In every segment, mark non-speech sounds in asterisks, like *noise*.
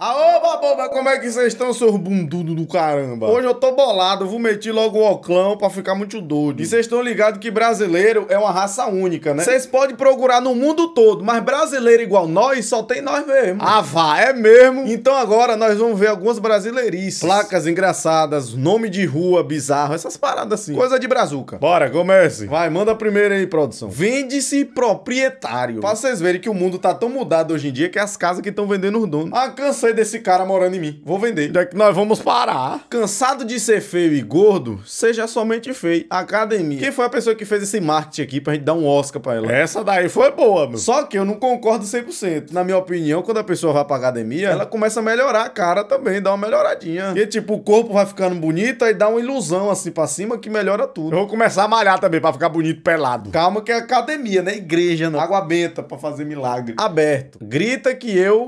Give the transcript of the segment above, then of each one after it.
Aô, baboba, como é que vocês estão, seus bundudos do caramba? Hoje eu tô bolado, vou meter logo o oclão pra ficar muito doido. E vocês estão ligados que brasileiro é uma raça única, né? Vocês podem procurar no mundo todo, mas brasileiro igual nós, só tem nós mesmo. Ah, vá, é mesmo? Então agora nós vamos ver algumas brasileirices. Placas engraçadas, nome de rua bizarro, essas paradas assim. Coisa de brazuca. Bora, comece. Vai, manda a primeira aí, produção. Vende-se proprietário. Pra vocês verem que o mundo tá tão mudado hoje em dia que é as casas que estão vendendo os donos. A canção desse cara morando em mim. Vou vender. que nós vamos parar? Cansado de ser feio e gordo, seja somente feio. Academia. Quem foi a pessoa que fez esse marketing aqui pra gente dar um Oscar pra ela? Essa daí foi boa, meu. Só que eu não concordo 100%. Na minha opinião, quando a pessoa vai pra academia, ela começa a melhorar a cara também, dá uma melhoradinha. E tipo, o corpo vai ficando bonito e dá uma ilusão assim pra cima que melhora tudo. Eu vou começar a malhar também pra ficar bonito pelado. Calma que é academia, né? Igreja, não. Água benta pra fazer milagre. Aberto. Grita que eu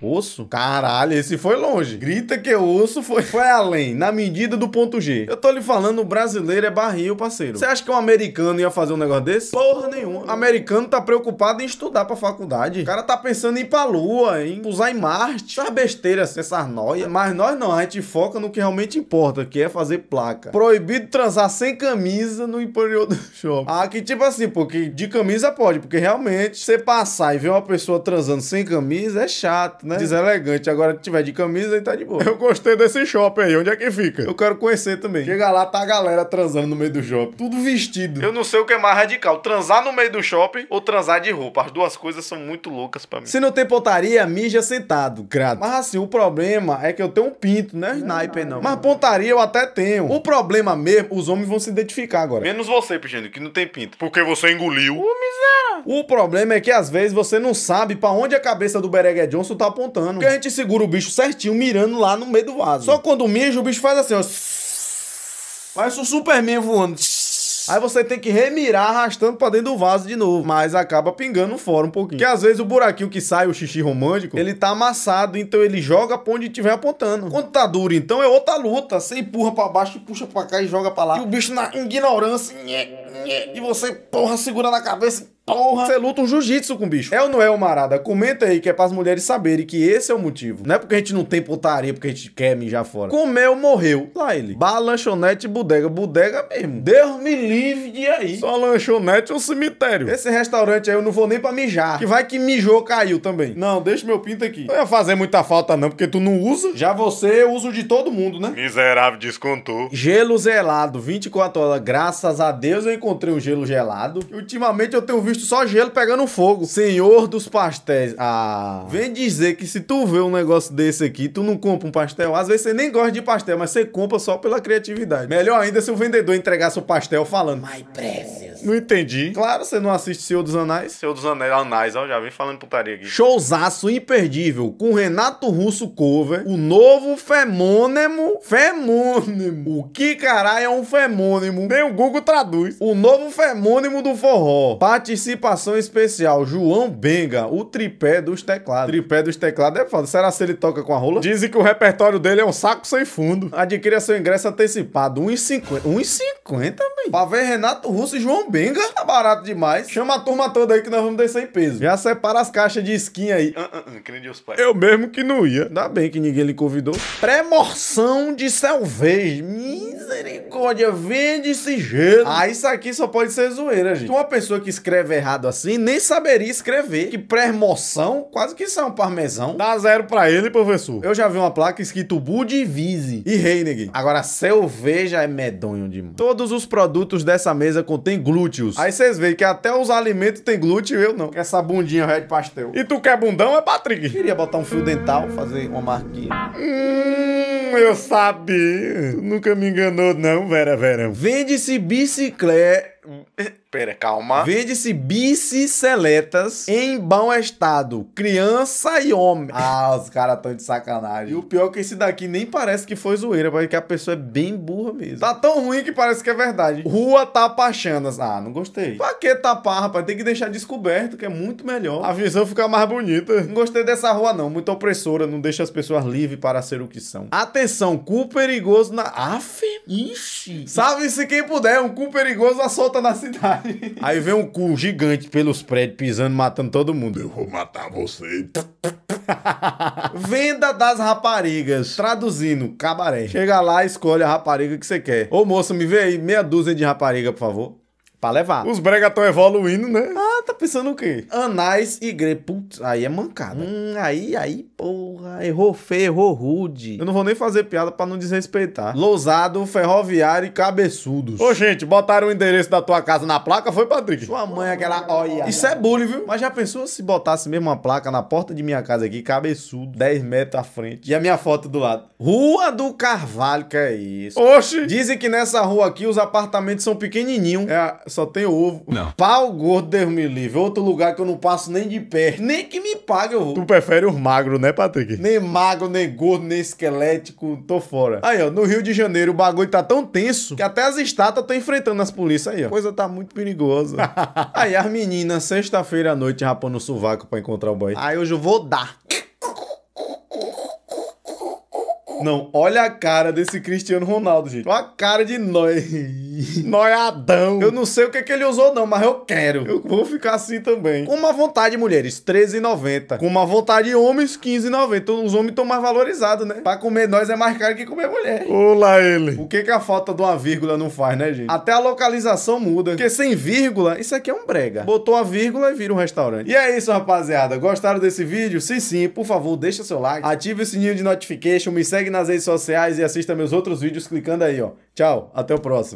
Osso? Caralho, esse foi longe. Grita que é osso foi, foi além, na medida do ponto G. Eu tô lhe falando, o brasileiro é barril, parceiro. Você acha que um americano ia fazer um negócio desse? Porra nenhuma. Americano tá preocupado em estudar pra faculdade. O cara tá pensando em ir pra lua, em usar em Marte. Essas besteiras, essas noias. Mas nós não, a gente foca no que realmente importa, que é fazer placa. Proibido transar sem camisa no interior do *laughs* shopping. Ah, que tipo assim, porque de camisa pode, porque realmente você passar e ver uma pessoa transando sem camisa é chato né? Deselegante. Agora, se tiver de camisa, aí tá de boa. Eu gostei desse shopping aí. Onde é que fica? Eu quero conhecer também. Chega lá, tá a galera transando no meio do shopping. Tudo vestido. Eu não sei o que é mais radical. Transar no meio do shopping ou transar de roupa. As duas coisas são muito loucas para mim. Se não tem pontaria, mija sentado, grato. Mas assim, o problema é que eu tenho um pinto, né? Sniper é não. Mas pontaria eu até tenho. O problema mesmo, os homens vão se identificar agora. Menos você, Pigênio, que não tem pinto. Porque você engoliu. Ô, miséria. O problema é que às vezes você não sabe para onde a cabeça do Bereguer Johnson tá apontando. Porque a gente segura o bicho certinho, mirando lá no meio do vaso. Só quando mija, o bicho faz assim, ó. Parece um Superman voando. Aí você tem que remirar arrastando pra dentro do vaso de novo. Mas acaba pingando fora um pouquinho. Porque às vezes o buraquinho que sai, o xixi romântico, ele tá amassado, então ele joga pra onde estiver apontando. Quando tá duro, então é outra luta. Você empurra pra baixo, puxa pra cá e joga pra lá. E o bicho na ignorância. nhe. E você, porra, segura na cabeça. Porra. Você luta um jiu-jitsu com o bicho. É ou não é, Marada? Comenta aí que é para as mulheres saberem que esse é o motivo. Não é porque a gente não tem putaria, porque a gente quer mijar fora. Comeu, morreu. Lá ele. Bar, lanchonete, bodega. Bodega mesmo. Deus me livre de aí. Só lanchonete ou cemitério. Esse restaurante aí eu não vou nem para mijar. Que vai que mijou, caiu também. Não, deixa meu pinto aqui. Não ia fazer muita falta não, porque tu não usa. Já você, eu uso de todo mundo, né? Miserável descontou. Gelo zelado, 24 horas. Graças a Deus eu encontrei encontrei um gelo gelado. Ultimamente eu tenho visto só gelo pegando fogo. Senhor dos pastéis. Ah, vem dizer que se tu vê um negócio desse aqui, tu não compra um pastel. Às vezes você nem gosta de pastel, mas você compra só pela criatividade. Melhor ainda se o vendedor entregasse o pastel falando, my present. Não entendi. Claro, você não assiste Senhor dos Anais. Senhor dos Anais, Anais ó, já vem falando putaria aqui. Showzaço imperdível com Renato Russo Cover, o novo femônimo. Femônimo. O que caralho é um femônimo? Nem o Google traduz. O novo femônimo do forró. Participação especial, João Benga, o tripé dos teclados. Tripé dos teclados é foda. Será se ele toca com a rola? Dizem que o repertório dele é um saco sem fundo. Adquira seu ingresso antecipado, 1,50. 1,50, bem. Pra ver Renato Russo e João Benga benga tá barato demais. Chama a turma toda aí que nós vamos descer em peso. Já separa as caixas de skin aí. Uh, uh, que nem Deus Eu mesmo que não ia. Ainda bem que ninguém lhe convidou. Pré-morção de selvagem. Minha Misericórdia, vem desse jeito Ah, isso aqui só pode ser zoeira, gente. Uma pessoa que escreve errado assim nem saberia escrever. Que pré-moção, quase que isso é um parmesão. Dá zero pra ele, professor. Eu já vi uma placa escrito Budivise e Heineken. Agora, cerveja é medonho demais. Todos os produtos dessa mesa contêm glúteos. Aí vocês veem que até os alimentos têm glúteo, eu não. Essa bundinha red é pastel. E tu quer bundão, é Patrick. Queria botar um fio dental, fazer uma marquinha. Hum. Hum, eu sabia. Tu nunca me enganou, não, Vera Vera. Vende-se bicicleta calma. Vende-se bicicletas em bom estado, criança e homem. Ah, os caras tão de sacanagem. E o pior é que esse daqui nem parece que foi zoeira, porque a pessoa é bem burra mesmo. Tá tão ruim que parece que é verdade. Rua Tapachanas. Ah, não gostei. Pra que tapar, rapaz? Tem que deixar descoberto, que é muito melhor. A visão fica mais bonita. Não gostei dessa rua, não. Muito opressora, não deixa as pessoas livres para ser o que são. Atenção, cu perigoso na... Aff! Ixi! sabe se quem puder, um cu perigoso a solta na cidade. Aí vem um cu gigante pelos prédios pisando, matando todo mundo. Eu vou matar você. Venda das raparigas. Traduzindo, cabaré. Chega lá, escolhe a rapariga que você quer. Ô moça, me vê aí meia dúzia de rapariga, por favor. Pra levar. Os brega estão evoluindo, né? Ah, pensando o quê? Anais e grego. Putz, aí é mancada. Hum, aí, aí, porra. Errou feio, errou rude. Eu não vou nem fazer piada pra não desrespeitar. Lousado, ferroviário e cabeçudos. Ô, gente, botaram o endereço da tua casa na placa, foi, Patrick? Sua mãe, aquela olha. Isso é bullying, viu? Mas já pensou se botasse mesmo uma placa na porta de minha casa aqui, cabeçudo, 10 metros à frente. E a minha foto do lado. Rua do Carvalho, que é isso? Oxi! Dizem que nessa rua aqui os apartamentos são pequenininhos. É, só tem ovo. Não. Pau gordo, Deus me livre horrível. Outro lugar que eu não passo nem de pé. Nem que me pague eu vou. Tu prefere os magros, né, Patrick? Nem magro, nem gordo, nem esquelético. Tô fora. Aí, ó, no Rio de Janeiro o bagulho tá tão tenso que até as estátuas estão enfrentando as polícias aí, ó. Coisa tá muito perigosa. *laughs* aí as meninas, sexta-feira à noite, rapando o sovaco pra encontrar o banho. Aí hoje eu vou dar. Não, olha a cara desse Cristiano Ronaldo, gente. Uma cara de nós. Noiadão. Eu não sei o que, é que ele usou, não, mas eu quero. Eu vou ficar assim também. Com uma vontade, mulheres, R$13,90. Com uma vontade, homens, R$15,90. Os homens estão mais valorizados, né? Pra comer nós é mais caro que comer mulher. Olá, ele. O que, que a falta de uma vírgula não faz, né, gente? Até a localização muda. Porque sem vírgula, isso aqui é um brega. Botou a vírgula e vira um restaurante. E é isso, rapaziada. Gostaram desse vídeo? Se sim, por favor, deixa seu like, ative o sininho de notification, me segue segue nas redes sociais e assista meus outros vídeos clicando aí, ó. Tchau, até o próximo.